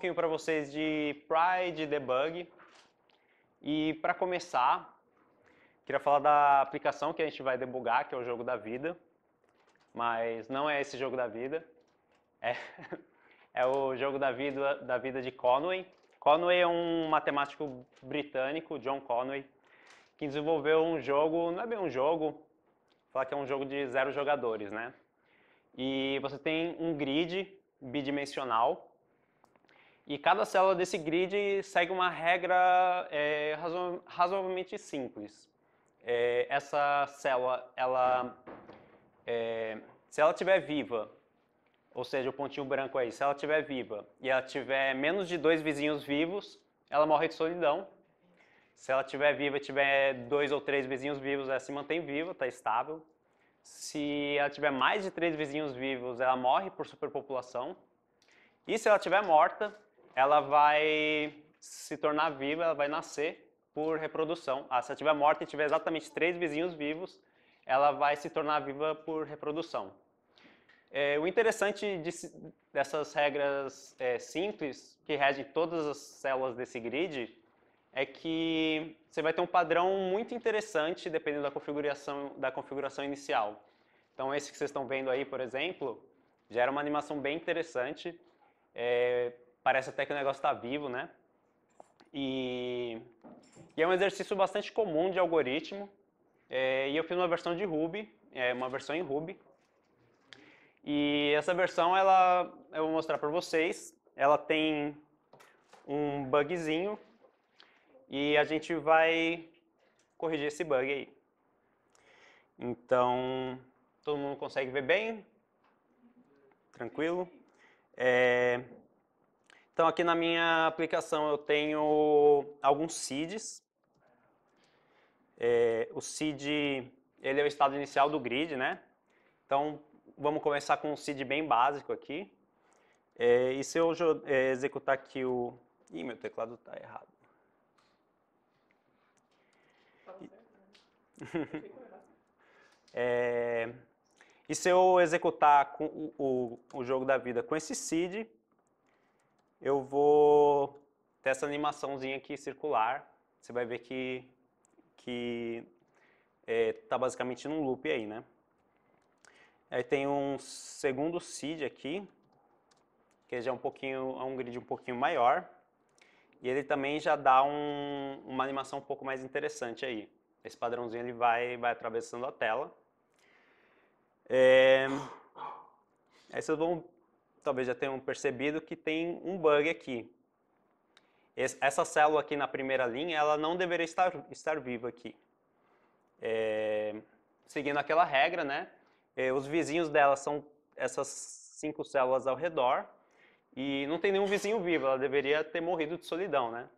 pouquinho para vocês de Pride Debug. E para começar, queria falar da aplicação que a gente vai debugar, que é o jogo da vida. Mas não é esse jogo da vida. É, é o jogo da vida, da vida de Conway. Conway é um matemático britânico, John Conway, que desenvolveu um jogo, não é bem um jogo, falar que é um jogo de zero jogadores, né? E você tem um grid bidimensional e cada célula desse grid segue uma regra é, razo razoavelmente simples. É, essa célula, ela, é, se ela estiver viva, ou seja, o pontinho branco aí, se ela estiver viva e ela tiver menos de dois vizinhos vivos, ela morre de solidão. Se ela estiver viva e tiver dois ou três vizinhos vivos, ela se mantém viva, está estável. Se ela tiver mais de três vizinhos vivos, ela morre por superpopulação. E se ela estiver morta, ela vai se tornar viva, ela vai nascer por reprodução. Ah, se ela estiver morta e tiver exatamente três vizinhos vivos, ela vai se tornar viva por reprodução. É, o interessante de, dessas regras é, simples, que regem todas as células desse grid, é que você vai ter um padrão muito interessante dependendo da configuração, da configuração inicial. Então esse que vocês estão vendo aí, por exemplo, gera uma animação bem interessante. É, parece até que o negócio está vivo, né? E, e, é um exercício bastante comum de algoritmo. É, e eu fiz uma versão de Ruby, é, uma versão em Ruby. E essa versão, ela, eu vou mostrar para vocês, ela tem um bugzinho e a gente vai corrigir esse bug aí. Então, todo mundo consegue ver bem? Tranquilo? É, então aqui na minha aplicação eu tenho alguns seeds. É, o seed ele é o estado inicial do grid, né? Então vamos começar com um seed bem básico aqui. É, e se eu é, executar aqui o... Ih, meu teclado está errado. É, e se eu executar o, o, o jogo da vida com esse seed, eu vou ter essa animaçãozinha aqui circular. Você vai ver que que está é, tá basicamente num loop aí, né? Aí tem um segundo seed aqui, que já é um pouquinho, é um grid um pouquinho maior. E ele também já dá um, uma animação um pouco mais interessante aí. Esse padrãozinho ele vai, vai atravessando a tela. É, aí vocês vão talvez já tenham percebido que tem um bug aqui. Essa célula aqui na primeira linha, ela não deveria estar, estar viva aqui. É, seguindo aquela regra, né? É, os vizinhos dela são essas cinco células ao redor e não tem nenhum vizinho vivo, ela deveria ter morrido de solidão, né?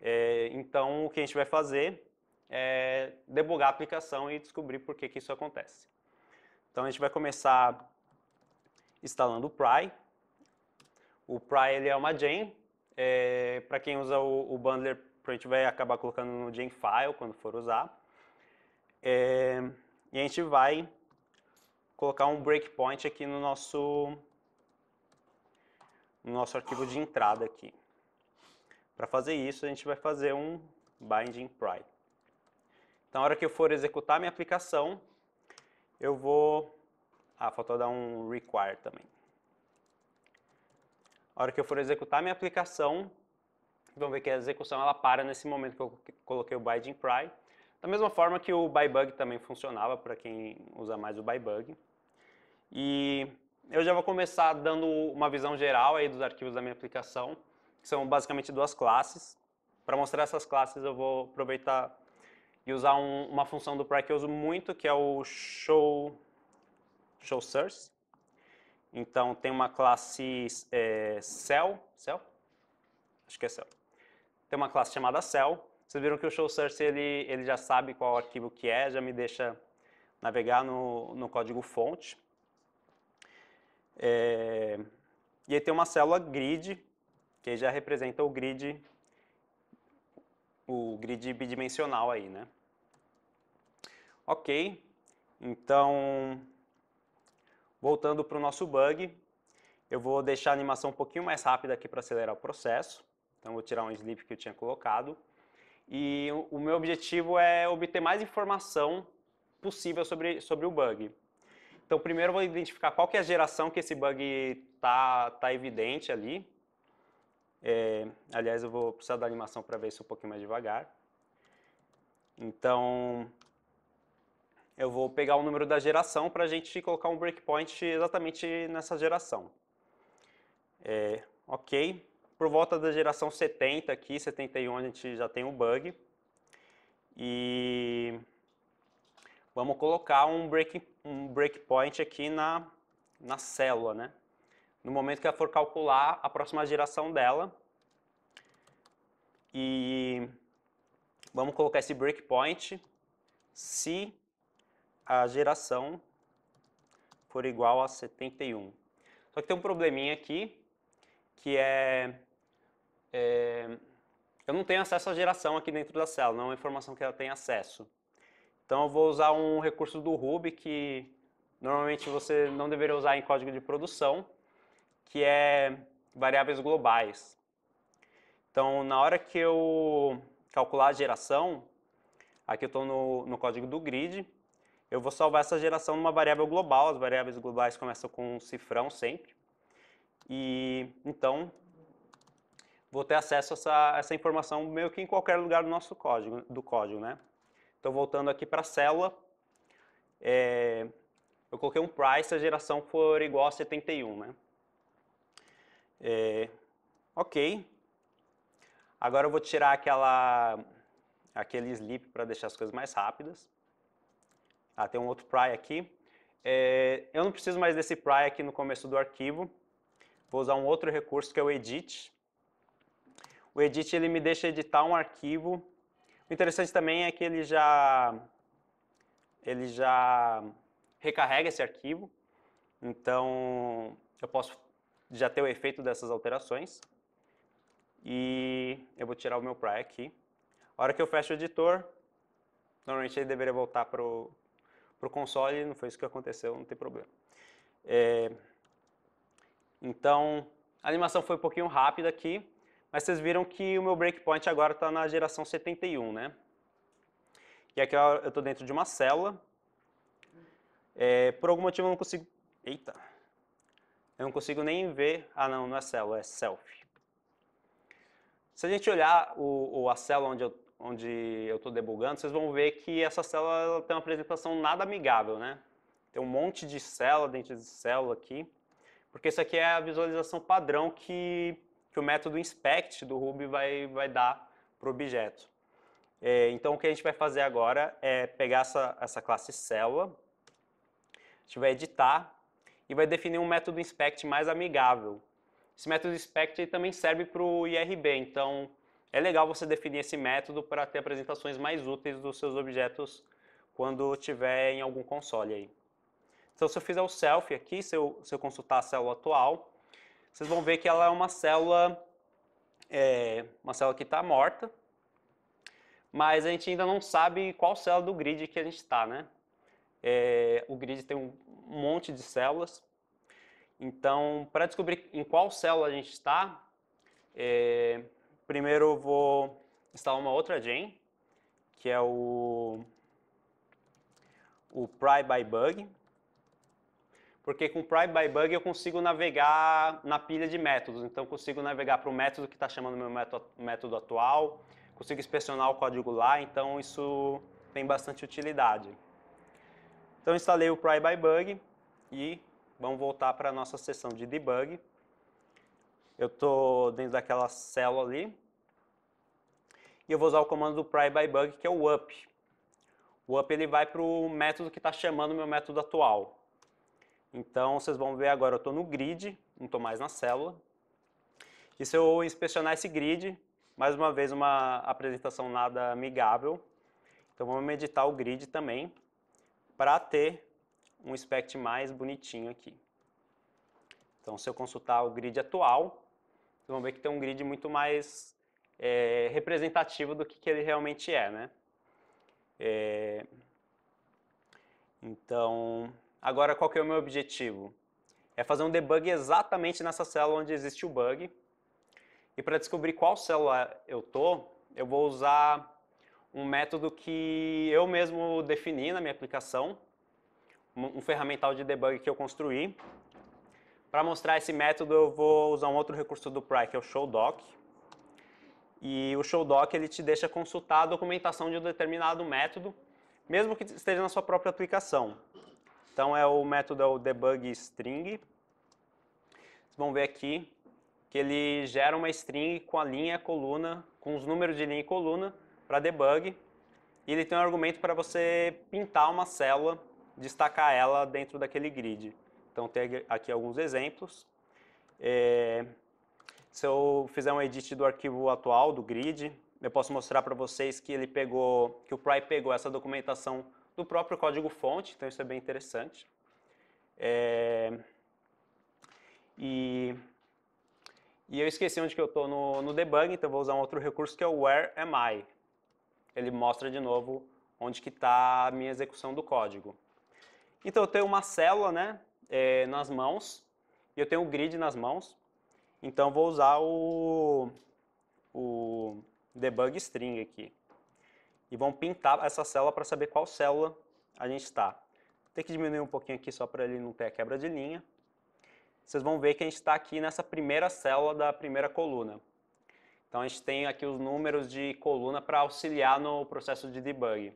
É, então, o que a gente vai fazer é debugar a aplicação e descobrir por que, que isso acontece. Então, a gente vai começar instalando o Pry. O Pry ele é uma gen, é, para quem usa o, o bundler, a gente vai acabar colocando no gen file quando for usar. É, e a gente vai colocar um breakpoint aqui no nosso, no nosso arquivo de entrada aqui. Para fazer isso, a gente vai fazer um binding pry. Então, na hora que eu for executar minha aplicação, eu vou ah, faltou dar um require também. A hora que eu for executar minha aplicação, vão ver que a execução ela para nesse momento que eu coloquei o binding pry. Da mesma forma que o bybug também funcionava para quem usa mais o bybug. E eu já vou começar dando uma visão geral aí dos arquivos da minha aplicação, que são basicamente duas classes. Para mostrar essas classes eu vou aproveitar e usar um, uma função do pry que eu uso muito, que é o show show source. Então tem uma classe é, cell, cell, acho que é cell. Tem uma classe chamada cell. Vocês viram que o show source ele ele já sabe qual arquivo que é, já me deixa navegar no, no código fonte. É, e aí tem uma célula grid que já representa o grid o grid bidimensional aí, né? Ok, então Voltando para o nosso bug, eu vou deixar a animação um pouquinho mais rápida aqui para acelerar o processo. Então vou tirar um slip que eu tinha colocado. E o meu objetivo é obter mais informação possível sobre, sobre o bug. Então primeiro eu vou identificar qual que é a geração que esse bug está tá evidente ali. É, aliás, eu vou precisar da animação para ver isso um pouquinho mais devagar. Então, eu vou pegar o número da geração para a gente colocar um breakpoint exatamente nessa geração. É, ok, por volta da geração 70 aqui, 71 a gente já tem o um bug. E vamos colocar um, um breakpoint aqui na, na célula, né? No momento que ela for calcular a próxima geração dela. E vamos colocar esse breakpoint se a geração for igual a 71. Só que tem um probleminha aqui, que é, é eu não tenho acesso à geração aqui dentro da célula, não é uma informação que ela tem acesso. Então eu vou usar um recurso do Ruby que normalmente você não deveria usar em código de produção, que é variáveis globais. Então na hora que eu calcular a geração, aqui eu estou no, no código do grid, eu vou salvar essa geração numa variável global, as variáveis globais começam com um cifrão sempre, e então vou ter acesso a essa, essa informação meio que em qualquer lugar do nosso código, do código né? Então voltando aqui para a célula, é, eu coloquei um price se a geração for igual a 71, né? É, ok. Agora eu vou tirar aquela, aquele sleep para deixar as coisas mais rápidas. Ah, tem um outro pry aqui. É, eu não preciso mais desse pry aqui no começo do arquivo. Vou usar um outro recurso que é o edit. O edit ele me deixa editar um arquivo. O interessante também é que ele já ele já recarrega esse arquivo. Então, eu posso já ter o efeito dessas alterações. E eu vou tirar o meu pry aqui. A hora que eu fecho o editor, normalmente ele deveria voltar para o para o console não foi isso que aconteceu, não tem problema. É, então, a animação foi um pouquinho rápida aqui, mas vocês viram que o meu breakpoint agora está na geração 71, né? E aqui eu estou dentro de uma célula. É, por algum motivo eu não consigo... Eita! Eu não consigo nem ver... Ah, não, não é célula, é self. Se a gente olhar o, o a célula onde eu onde eu estou debugando, vocês vão ver que essa célula tem uma apresentação nada amigável, né? Tem um monte de célula dentro de célula aqui, porque isso aqui é a visualização padrão que, que o método inspect do Ruby vai, vai dar para o objeto. É, então o que a gente vai fazer agora é pegar essa, essa classe célula, a gente vai editar e vai definir um método inspect mais amigável. Esse método inspect também serve para o IRB, então é legal você definir esse método para ter apresentações mais úteis dos seus objetos quando tiver em algum console aí. Então se eu fizer o selfie aqui, se eu, se eu consultar a célula atual, vocês vão ver que ela é uma célula, é, uma célula que está morta, mas a gente ainda não sabe qual célula do grid que a gente está, né? É, o grid tem um monte de células, então para descobrir em qual célula a gente está, é, Primeiro eu vou instalar uma outra gen, que é o, o pry by bug, porque com pry by bug eu consigo navegar na pilha de métodos, então consigo navegar para o método que está chamando meu método, método atual, consigo inspecionar o código lá, então isso tem bastante utilidade. Então instalei o pry by bug e vamos voltar para a nossa sessão de debug eu estou dentro daquela célula ali, e eu vou usar o comando do pry by bug, que é o up. O up ele vai para o método que está chamando o meu método atual. Então, vocês vão ver agora, eu estou no grid, não estou mais na célula. E se eu inspecionar esse grid, mais uma vez uma apresentação nada amigável. Então, vamos editar o grid também, para ter um inspect mais bonitinho aqui. Então, se eu consultar o grid atual, vocês vão ver que tem um grid muito mais é, representativo do que, que, ele realmente é, né? É, então, agora qual que é o meu objetivo? É fazer um debug exatamente nessa célula onde existe o bug. E para descobrir qual célula eu tô, eu vou usar um método que eu mesmo defini na minha aplicação, um ferramental de debug que eu construí, para mostrar esse método, eu vou usar um outro recurso do Pry, que é o Showdoc. E o Showdoc ele te deixa consultar a documentação de um determinado método, mesmo que esteja na sua própria aplicação. Então é o método é o debug string. Vocês vão ver aqui que ele gera uma string com a linha e a coluna, com os números de linha e coluna para debug. E ele tem um argumento para você pintar uma célula, destacar ela dentro daquele grid. Então tem aqui alguns exemplos. É, se eu fizer um edit do arquivo atual, do grid, eu posso mostrar para vocês que ele pegou, que o Pry pegou essa documentação do próprio código fonte, então isso é bem interessante. É, e, e eu esqueci onde que eu estou no, no debug, então vou usar um outro recurso que é o where am I. Ele mostra de novo onde que está a minha execução do código. Então eu tenho uma célula, né, é, nas mãos, e eu tenho o grid nas mãos, então vou usar o, o debug string aqui. E vão pintar essa célula para saber qual célula a gente está. Tem que diminuir um pouquinho aqui só para ele não ter a quebra de linha. Vocês vão ver que a gente está aqui nessa primeira célula da primeira coluna. Então a gente tem aqui os números de coluna para auxiliar no processo de debug.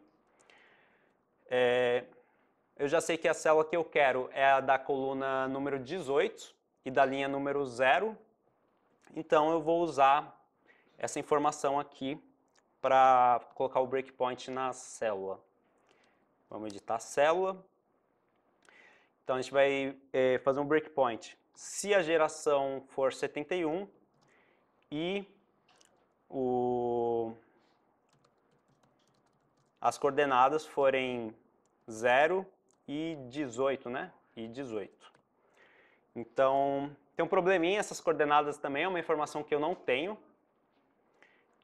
É, eu já sei que a célula que eu quero é a da coluna número 18 e da linha número 0. Então eu vou usar essa informação aqui para colocar o breakpoint na célula. Vamos editar a célula. Então a gente vai é, fazer um breakpoint. Se a geração for 71 e o, as coordenadas forem 0, e 18, né? E 18. Então, tem um probleminha, essas coordenadas também é uma informação que eu não tenho.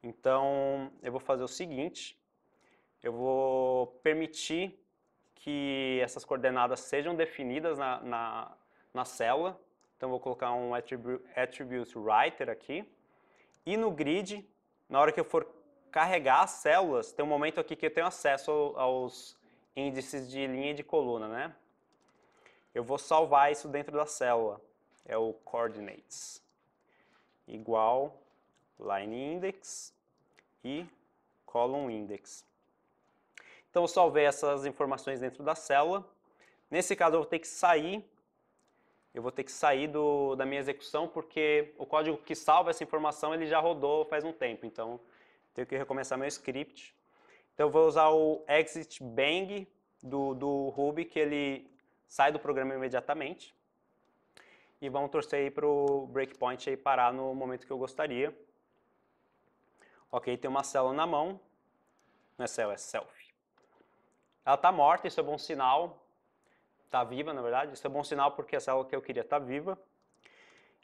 Então, eu vou fazer o seguinte, eu vou permitir que essas coordenadas sejam definidas na, na, na célula. Então, vou colocar um attribute, attribute writer aqui. E no grid, na hora que eu for carregar as células, tem um momento aqui que eu tenho acesso aos índices de linha e de coluna, né? Eu vou salvar isso dentro da célula. É o coordinates igual line index e column index. Então eu salvei essas informações dentro da célula. Nesse caso eu vou ter que sair, eu vou ter que sair do, da minha execução porque o código que salva essa informação ele já rodou faz um tempo, então tenho que recomeçar meu script então eu vou usar o exit bang do, do Ruby, que ele sai do programa imediatamente. E vamos torcer para o breakpoint aí parar no momento que eu gostaria. Ok, tem uma célula na mão. Não é célula, é selfie. Ela está morta, isso é bom sinal. Está viva, na verdade. Isso é bom sinal porque a célula que eu queria está viva.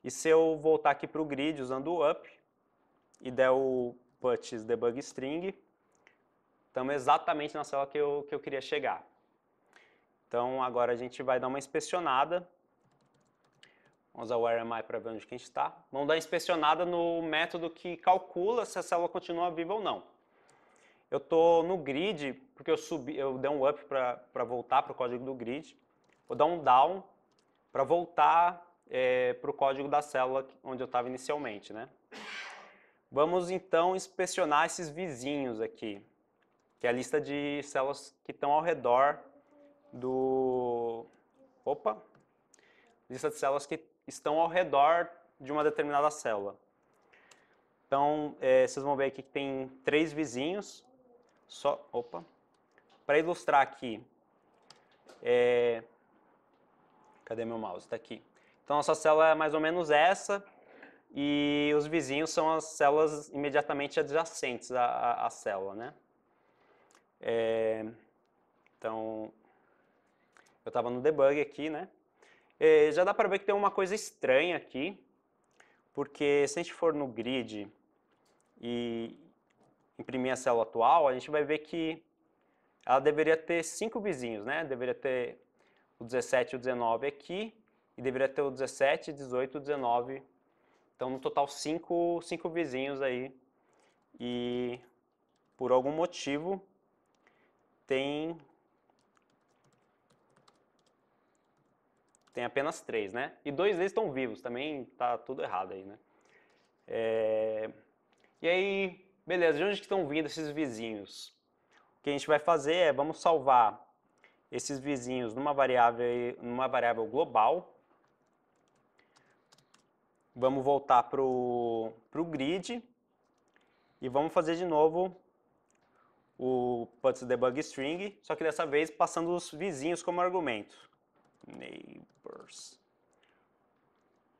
E se eu voltar aqui para o grid usando o up e der o put debug string, estamos exatamente na célula que eu, que eu queria chegar. Então agora a gente vai dar uma inspecionada. Vamos usar o I para ver onde que a gente está. Vamos dar uma inspecionada no método que calcula se a célula continua viva ou não. Eu estou no grid, porque eu, subi, eu dei um up para voltar para o código do grid. Vou dar um down para voltar é, para o código da célula onde eu estava inicialmente. Né? Vamos então inspecionar esses vizinhos aqui que é a lista de células que estão ao redor do... Opa! Lista de células que estão ao redor de uma determinada célula. Então, é, vocês vão ver aqui que tem três vizinhos. Só, opa! Para ilustrar aqui, é, cadê meu mouse? Está aqui. Então, nossa célula é mais ou menos essa, e os vizinhos são as células imediatamente adjacentes à, à, à célula, né? É, então, eu estava no debug aqui, né? É, já dá para ver que tem uma coisa estranha aqui, porque se a gente for no grid e imprimir a célula atual, a gente vai ver que ela deveria ter cinco vizinhos, né? Deveria ter o 17 e o 19 aqui, e deveria ter o 17, 18, 19. Então, no total, cinco, cinco vizinhos aí. E por algum motivo, tem tem apenas três, né? E dois deles estão vivos, também tá tudo errado aí, né? É... E aí, beleza, de onde que estão vindo esses vizinhos? O que a gente vai fazer é, vamos salvar esses vizinhos numa variável, numa variável global. Vamos voltar para o grid e vamos fazer de novo o Puts Debug String, só que dessa vez passando os vizinhos como argumento. Neighbors.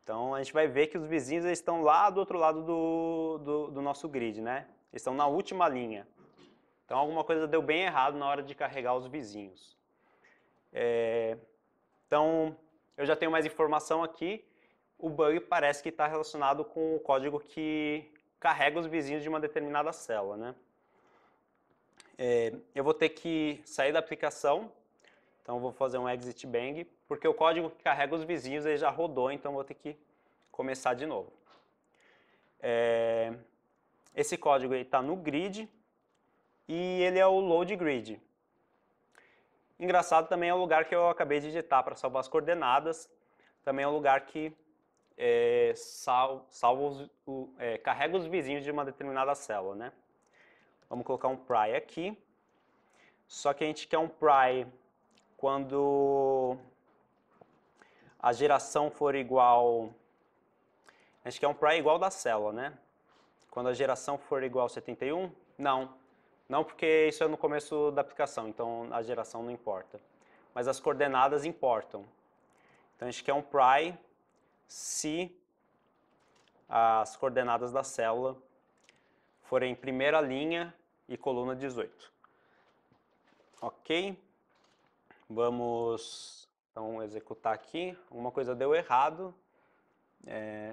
Então a gente vai ver que os vizinhos estão lá do outro lado do, do, do nosso grid, né? Eles estão na última linha. Então alguma coisa deu bem errado na hora de carregar os vizinhos. É, então eu já tenho mais informação aqui. O bug parece que está relacionado com o código que carrega os vizinhos de uma determinada célula, né? é, eu vou ter que sair da aplicação, então vou fazer um exit bang, porque o código que carrega os vizinhos ele já rodou, então vou ter que começar de novo. É, esse código está no grid e ele é o load grid. Engraçado também é o lugar que eu acabei de digitar para salvar as coordenadas, também é o lugar que é, sal, salva os, o, é, carrega os vizinhos de uma determinada célula, né? Vamos colocar um pry aqui. Só que a gente quer um pry quando a geração for igual... A gente quer um pry igual da célula, né? Quando a geração for igual a 71? Não. Não porque isso é no começo da aplicação, então a geração não importa. Mas as coordenadas importam. Então a gente quer um pry se as coordenadas da célula forem primeira linha e coluna 18. Ok? Vamos então executar aqui. Uma coisa deu errado. É...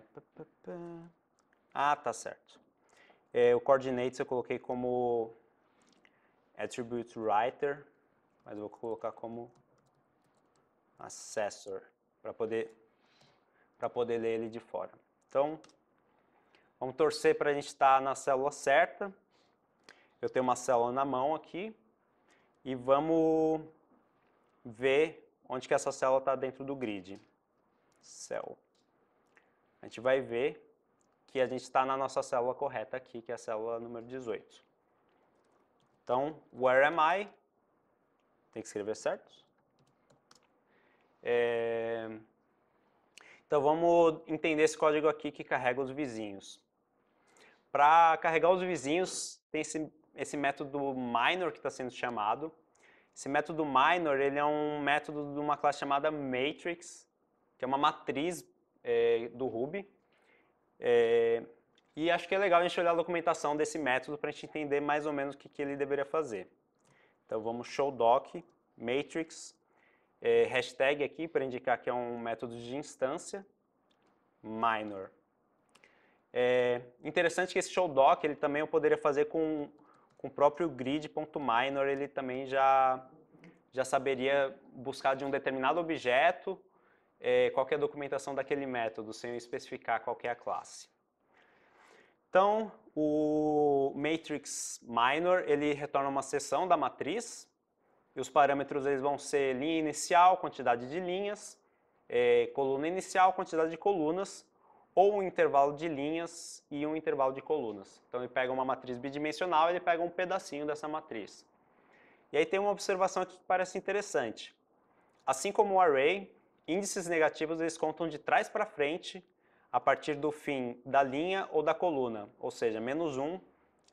Ah, tá certo. É, o coordinates eu coloquei como attribute writer, mas vou colocar como assessor para poder para poder ler ele de fora. Então, vamos torcer para a gente estar tá na célula certa. Eu tenho uma célula na mão aqui e vamos ver onde que essa célula está dentro do grid. Cell. A gente vai ver que a gente está na nossa célula correta aqui, que é a célula número 18. Então, where am I? Tem que escrever certo. É... Então, vamos entender esse código aqui que carrega os vizinhos. Para carregar os vizinhos, tem esse esse método minor que está sendo chamado. Esse método minor ele é um método de uma classe chamada matrix, que é uma matriz é, do Ruby. É, e acho que é legal a gente olhar a documentação desse método para a gente entender mais ou menos o que, que ele deveria fazer. Então vamos show doc, matrix, é, hashtag aqui para indicar que é um método de instância, minor. É interessante que esse doc ele também eu poderia fazer com com o próprio grid.minor ele também já, já saberia buscar de um determinado objeto é, qual é a documentação daquele método, sem especificar qual é a classe. Então, o matrix minor, ele retorna uma seção da matriz, e os parâmetros eles vão ser linha inicial, quantidade de linhas, é, coluna inicial, quantidade de colunas, ou um intervalo de linhas e um intervalo de colunas. Então ele pega uma matriz bidimensional, ele pega um pedacinho dessa matriz. E aí tem uma observação aqui que parece interessante. Assim como o array, índices negativos eles contam de trás para frente a partir do fim da linha ou da coluna, ou seja, menos 1 um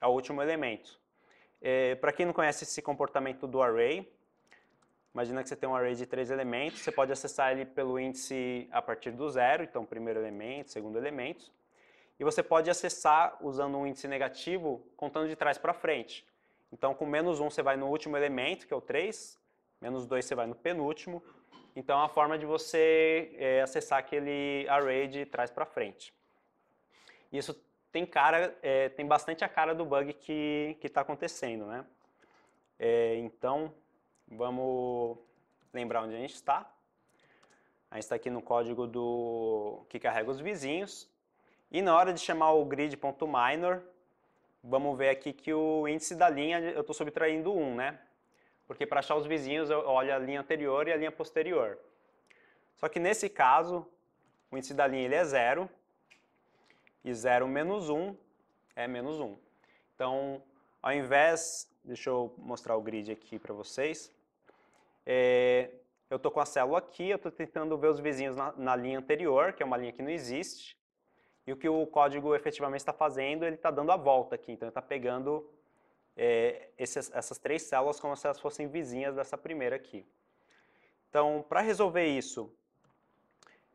é o último elemento. É, para quem não conhece esse comportamento do array, Imagina que você tem um array de três elementos, você pode acessar ele pelo índice a partir do zero, então primeiro elemento, segundo elemento. E você pode acessar usando um índice negativo, contando de trás para frente. Então com menos um você vai no último elemento, que é o 3, menos dois você vai no penúltimo. Então é a forma de você é, acessar aquele array de trás para frente. Isso tem cara, é, tem bastante a cara do bug que está acontecendo, né? É, então, Vamos lembrar onde a gente está. A gente está aqui no código do que carrega os vizinhos. E na hora de chamar o grid.minor, vamos ver aqui que o índice da linha, eu estou subtraindo 1, né? Porque para achar os vizinhos, eu olho a linha anterior e a linha posterior. Só que nesse caso, o índice da linha ele é zero, e 0 menos 1 é menos 1. Então, ao invés, deixa eu mostrar o grid aqui para vocês, é, eu estou com a célula aqui, eu estou tentando ver os vizinhos na, na, linha anterior, que é uma linha que não existe. E o que o código efetivamente está fazendo, ele está dando a volta aqui. Então, ele está pegando é, esses, essas três células como se elas fossem vizinhas dessa primeira aqui. Então, para resolver isso,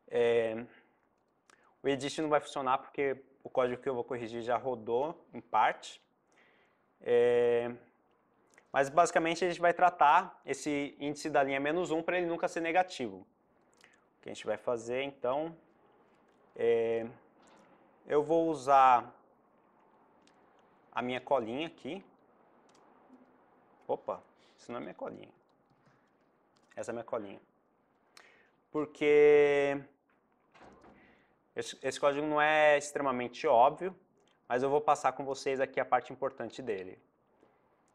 é, o edit não vai funcionar porque o código que eu vou corrigir já rodou em parte. É, mas basicamente a gente vai tratar esse índice da linha menos 1 para ele nunca ser negativo. O que a gente vai fazer então, é, eu vou usar a minha colinha aqui. Opa, isso não é minha colinha. Essa é minha colinha. Porque esse código não é extremamente óbvio, mas eu vou passar com vocês aqui a parte importante dele.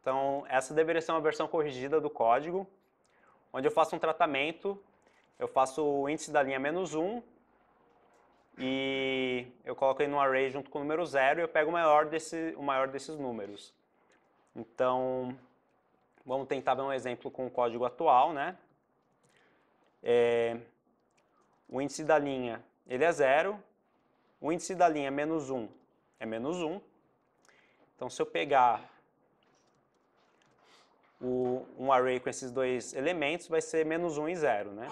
Então, essa deveria ser uma versão corrigida do código, onde eu faço um tratamento, eu faço o índice da linha menos 1 e eu coloco ele num array junto com o número 0 e eu pego o maior, desse, o maior desses números. Então, vamos tentar ver um exemplo com o código atual, né? É, o índice da linha, ele é 0, o índice da linha menos 1 é menos 1. Então, se eu pegar o, um array com esses dois elementos vai ser menos 1 e 0, né?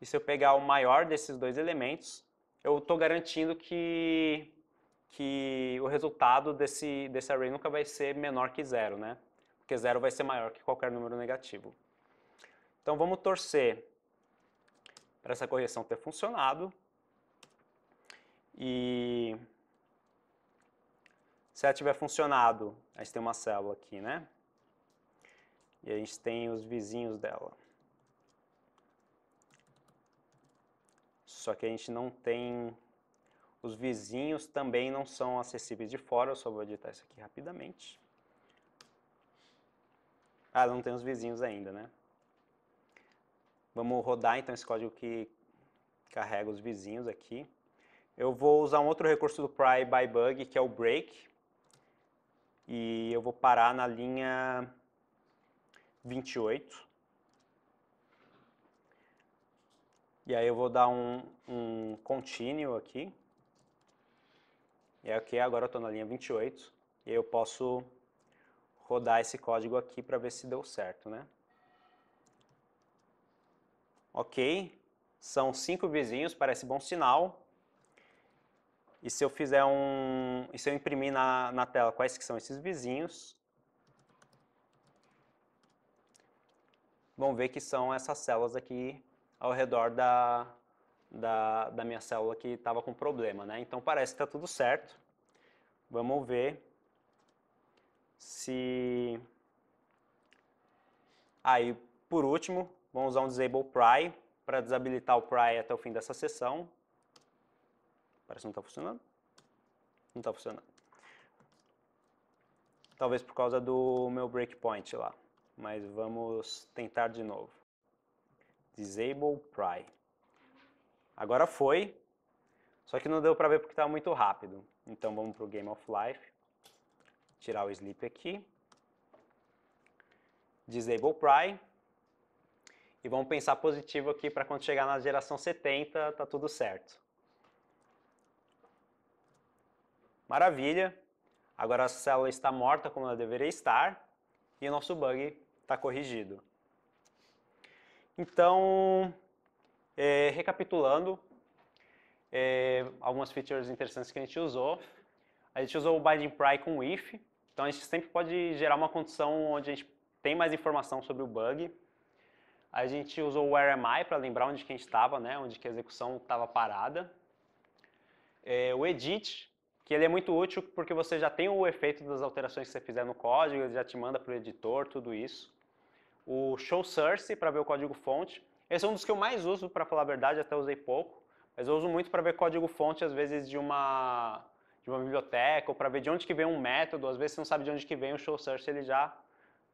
E se eu pegar o maior desses dois elementos, eu estou garantindo que, que o resultado desse, desse array nunca vai ser menor que zero, né? Porque zero vai ser maior que qualquer número negativo. Então vamos torcer para essa correção ter funcionado. E se ela tiver funcionado, a gente tem uma célula aqui, né? E a gente tem os vizinhos dela. Só que a gente não tem... Os vizinhos também não são acessíveis de fora, eu só vou editar isso aqui rapidamente. Ah, não tem os vizinhos ainda, né? Vamos rodar então esse código que carrega os vizinhos aqui. Eu vou usar um outro recurso do pry by bug, que é o break. E eu vou parar na linha 28. E aí eu vou dar um, um continue aqui. E aqui agora eu estou na linha 28. E eu posso rodar esse código aqui para ver se deu certo, né? Ok, são cinco vizinhos, parece bom sinal. E se eu fizer um, e se eu imprimir na, na tela quais que são esses vizinhos, vão ver que são essas células aqui ao redor da, da, da minha célula que estava com problema, né? Então parece que está tudo certo. Vamos ver se... Aí, ah, por último, vamos usar um disable pry para desabilitar o pry até o fim dessa sessão. Parece que não está funcionando. Não está funcionando. Talvez por causa do meu breakpoint lá mas vamos tentar de novo. Disable pry. Agora foi, só que não deu para ver porque estava muito rápido. Então vamos para o Game of Life, tirar o sleep aqui, disable pry, e vamos pensar positivo aqui para quando chegar na geração 70, tá tudo certo. Maravilha! Agora a célula está morta como ela deveria estar, e o nosso bug está corrigido. Então, é, recapitulando, é, algumas features interessantes que a gente usou. A gente usou o binding pry com if, então a gente sempre pode gerar uma condição onde a gente tem mais informação sobre o bug. A gente usou o where am I para lembrar onde que a gente estava, né, onde que a execução estava parada. É, o edit, que ele é muito útil porque você já tem o efeito das alterações que você fizer no código, ele já te manda para o editor, tudo isso o Show Source para ver o código-fonte. Esse é um dos que eu mais uso, para falar a verdade, até usei pouco, mas eu uso muito para ver código-fonte, às vezes, de uma, de uma biblioteca, ou para ver de onde que vem um método, às vezes você não sabe de onde que vem, o Show Source ele já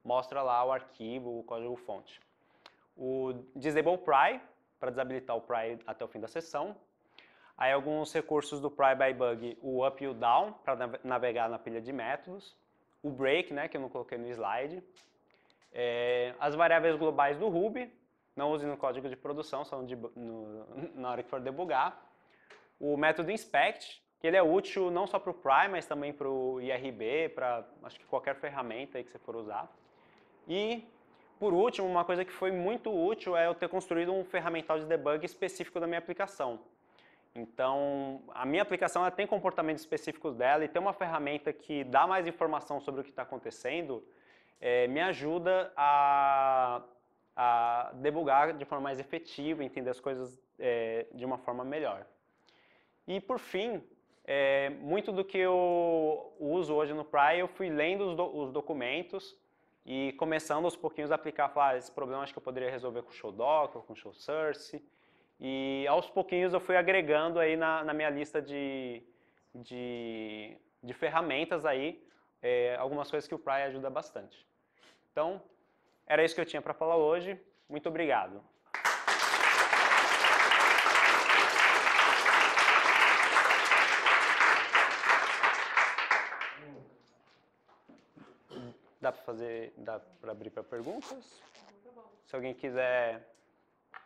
mostra lá o arquivo, o código-fonte. O Disable Pry, para desabilitar o Pry até o fim da sessão. Aí alguns recursos do Pry by Bug, o Up e o Down, para navegar na pilha de métodos. O Break, né, que eu não coloquei no slide. É, as variáveis globais do Ruby, não use no código de produção, só de, no, na hora que for debugar. O método inspect, que ele é útil não só para o Prime, mas também para o IRB, para acho que qualquer ferramenta que você for usar. E, por último, uma coisa que foi muito útil é eu ter construído um ferramental de debug específico da minha aplicação. Então, a minha aplicação ela tem comportamentos específicos dela e tem uma ferramenta que dá mais informação sobre o que está acontecendo é, me ajuda a, a debugar de forma mais efetiva, entender as coisas é, de uma forma melhor. E por fim, é, muito do que eu uso hoje no Pry, eu fui lendo os, do, os documentos e começando aos pouquinhos a aplicar, falar, ah, esse problema acho que eu poderia resolver com Showdoc ou com Showsource, e aos pouquinhos eu fui agregando aí na, na minha lista de, de, de ferramentas aí é, algumas coisas que o Pry ajuda bastante. Então, era isso que eu tinha para falar hoje. Muito obrigado. Dá para fazer, dá para abrir para perguntas? Se alguém quiser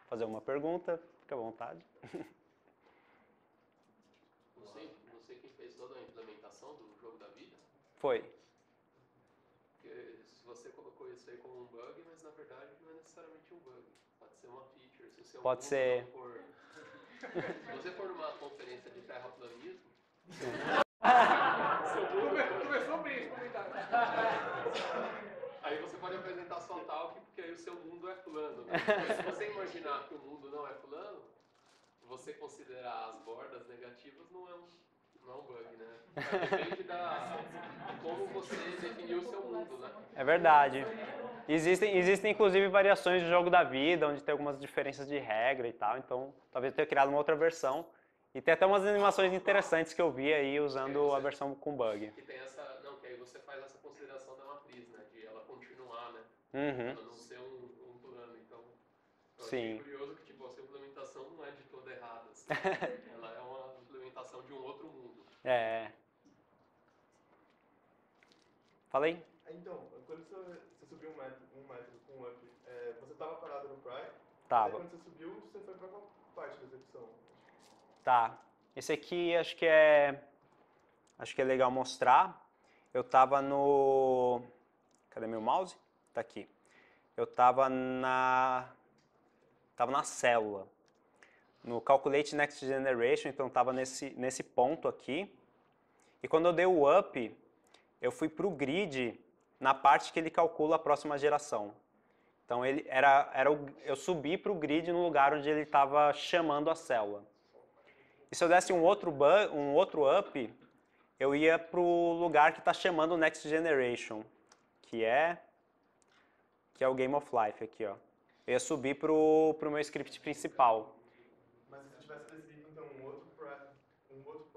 fazer uma pergunta, fica à vontade. Foi. Porque você colocou isso aí como um bug, mas na verdade não é necessariamente um bug. Pode ser uma feature. Se você é Pode ser. For... se você for numa conferência de terraplanismo. seu Google começou bem esse comentário. Aí você pode apresentar sua talk, porque aí o seu mundo é plano. Né? se você imaginar que o mundo não é plano, você considerar as bordas negativas não é um não é um bug, né? Depende da, de como você definiu o seu mundo, né? É verdade. Existem, existem, inclusive, variações do jogo da vida, onde tem algumas diferenças de regra e tal, então talvez eu tenha criado uma outra versão. E tem até umas animações interessantes que eu vi aí usando a versão com bug. Que tem essa, não, que aí você faz essa consideração da matriz, né? De ela continuar, né? Uhum. Ela não ser um, um plano. Então, Sim. é curioso que tipo, a sua implementação não é de toda errada. Assim. ela é uma implementação de um outro mundo. É. é. Falei? Ah, então, quando você, você subiu um metro, um metro com um up, é, você estava parado no Pry? Tava. quando você subiu, você foi para qual parte da execução? Tá. Esse aqui acho que é. Acho que é legal mostrar. Eu tava no. Cadê meu mouse? Tá aqui. Eu tava na. Tava na célula. No Calculate Next Generation, então tava nesse, nesse ponto aqui. E quando eu dei o up, eu fui para o grid na parte que ele calcula a próxima geração. Então ele era, era o, eu subi para o grid no lugar onde ele estava chamando a célula. E se eu desse um outro, um outro up, eu ia para o lugar que está chamando Next Generation, que é que é o Game of Life aqui, ó. Eu ia subir para o meu script principal. Mas se eu tivesse decidido então um outro, um outro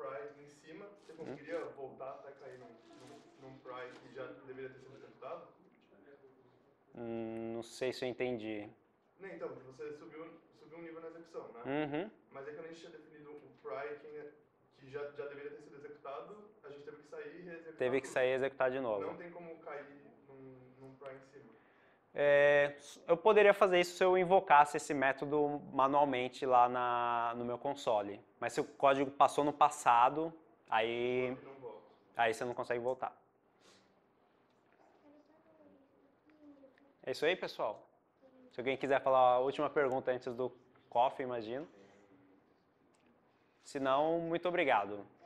eu hum? queria voltar até cair num, num, price que já deveria ter sido executado? Hum, não sei se eu entendi. Nem, né, então, você subiu, subiu um nível na execução, né? Uhum. Mas é que a gente tinha definido o try que, já, já deveria ter sido executado, a gente teve que sair e executar. Teve que sair e executar de novo. Não tem como cair num, num pry em cima. É, eu poderia fazer isso se eu invocasse esse método manualmente lá na, no meu console. Mas se o código passou no passado, Aí, aí você não consegue voltar. É isso aí, pessoal. Se alguém quiser falar a última pergunta antes do coffee, imagino. Se não, muito obrigado.